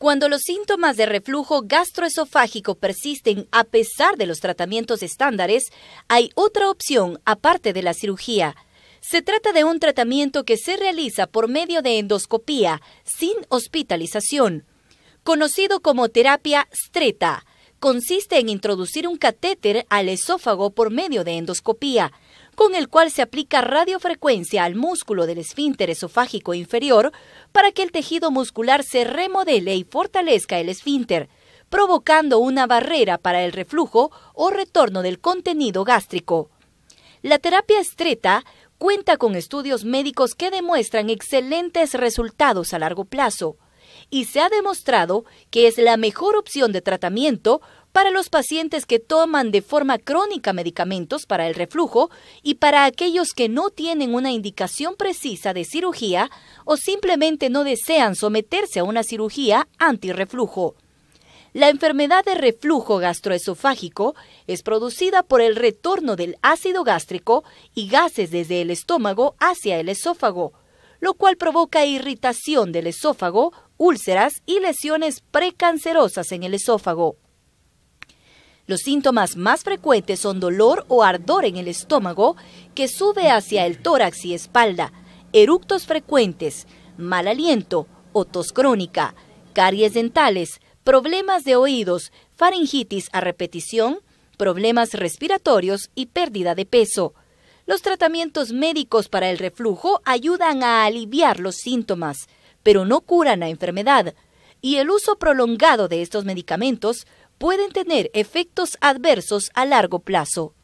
Cuando los síntomas de reflujo gastroesofágico persisten a pesar de los tratamientos estándares, hay otra opción aparte de la cirugía. Se trata de un tratamiento que se realiza por medio de endoscopía sin hospitalización, conocido como terapia streta consiste en introducir un catéter al esófago por medio de endoscopía, con el cual se aplica radiofrecuencia al músculo del esfínter esofágico inferior para que el tejido muscular se remodele y fortalezca el esfínter, provocando una barrera para el reflujo o retorno del contenido gástrico. La terapia estreta cuenta con estudios médicos que demuestran excelentes resultados a largo plazo y se ha demostrado que es la mejor opción de tratamiento para los pacientes que toman de forma crónica medicamentos para el reflujo y para aquellos que no tienen una indicación precisa de cirugía o simplemente no desean someterse a una cirugía antirreflujo. La enfermedad de reflujo gastroesofágico es producida por el retorno del ácido gástrico y gases desde el estómago hacia el esófago, lo cual provoca irritación del esófago, úlceras y lesiones precancerosas en el esófago. Los síntomas más frecuentes son dolor o ardor en el estómago que sube hacia el tórax y espalda, eructos frecuentes, mal aliento o tos crónica, caries dentales, problemas de oídos, faringitis a repetición, problemas respiratorios y pérdida de peso. Los tratamientos médicos para el reflujo ayudan a aliviar los síntomas pero no curan la enfermedad, y el uso prolongado de estos medicamentos pueden tener efectos adversos a largo plazo.